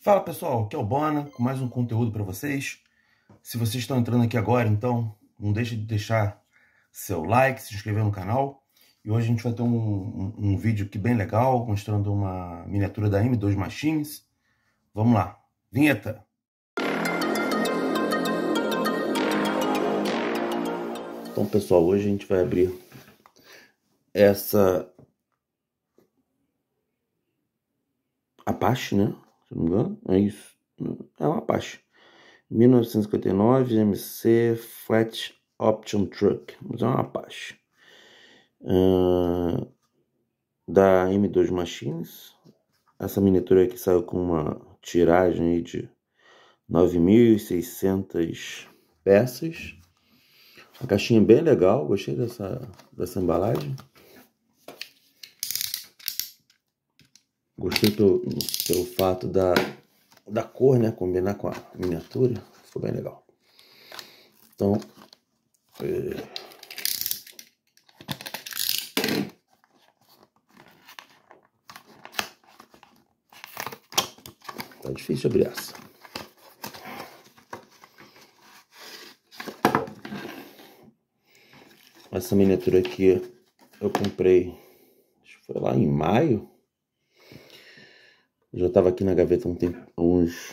Fala pessoal, aqui é o Bona com mais um conteúdo para vocês. Se vocês estão entrando aqui agora, então não deixe de deixar seu like, se inscrever no canal. E hoje a gente vai ter um, um, um vídeo aqui bem legal, mostrando uma miniatura da M2 Machines. Vamos lá, vinheta! Então pessoal, hoje a gente vai abrir essa Apache, né? se não me engano, é isso. É uma Apache. 1959 MC Flat Option Truck, mas é uma Apache. Uh, da M2 Machines. Essa miniatura aqui saiu com uma tiragem aí de 9.600 peças. a caixinha bem legal, gostei dessa, dessa embalagem. Gostei pelo, pelo fato da, da cor, né? Combinar com a miniatura. Ficou bem legal. Então. É... Tá difícil abrir essa. Essa miniatura aqui eu comprei, acho que foi lá em maio. Já estava aqui na gaveta um tempo, uns,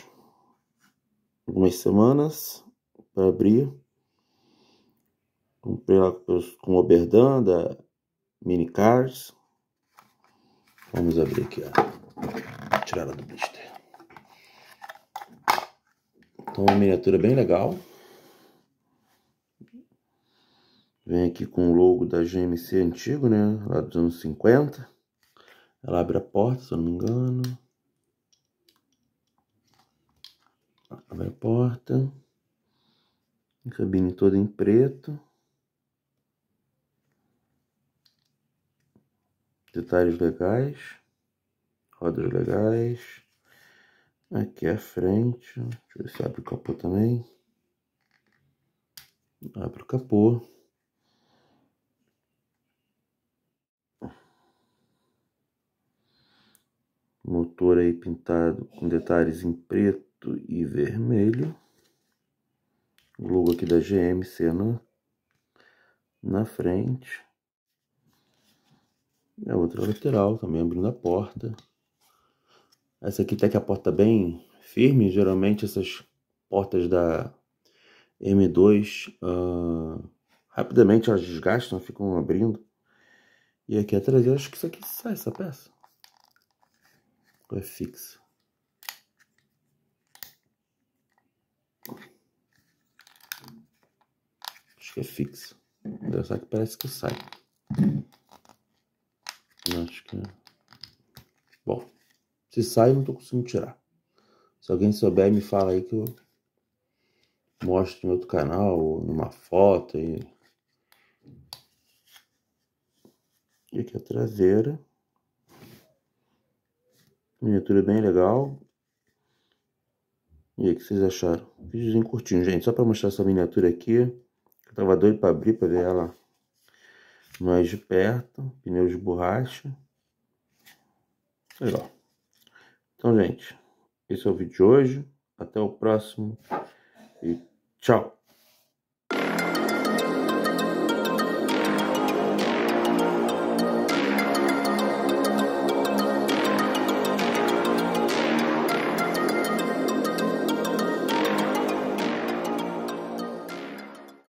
algumas semanas para abrir. Comprei lá com o Oberdan da Mini Cars. Vamos abrir aqui, ó. Tirar ela do blister. Então, uma miniatura bem legal. Vem aqui com o logo da GMC antigo, né? Lá dos anos 50. Ela abre a porta, se eu não me engano. Abre a porta. A cabine toda em preto. Detalhes legais. Rodas legais. Aqui a frente. Deixa eu ver se abre o capô também. Abre o capô. Motor aí pintado com detalhes em preto preto e vermelho. O logo aqui da GMC na, na frente. E a outra lateral, também abrindo a porta. Essa aqui tá que a porta bem firme. Geralmente essas portas da M2 uh, ah, rapidamente elas desgastam, ficam abrindo. E aqui atrás, eu acho que isso aqui sai, essa peça. é fixa? Acho que é fixo. Uhum. Engraçado é que parece que sai. Acho que. Bom, se sai, não tô conseguindo tirar. Se alguém souber, me fala aí que eu mostro no outro canal, ou numa foto aí. E aqui a traseira. Miniatura bem legal. E aí, o que vocês acharam? Vídeozinho curtinho, gente. Só para mostrar essa miniatura aqui. Tava doido para abrir para ver ela mais de perto. Pneus de borracha. Então, gente, esse é o vídeo de hoje. Até o próximo e tchau!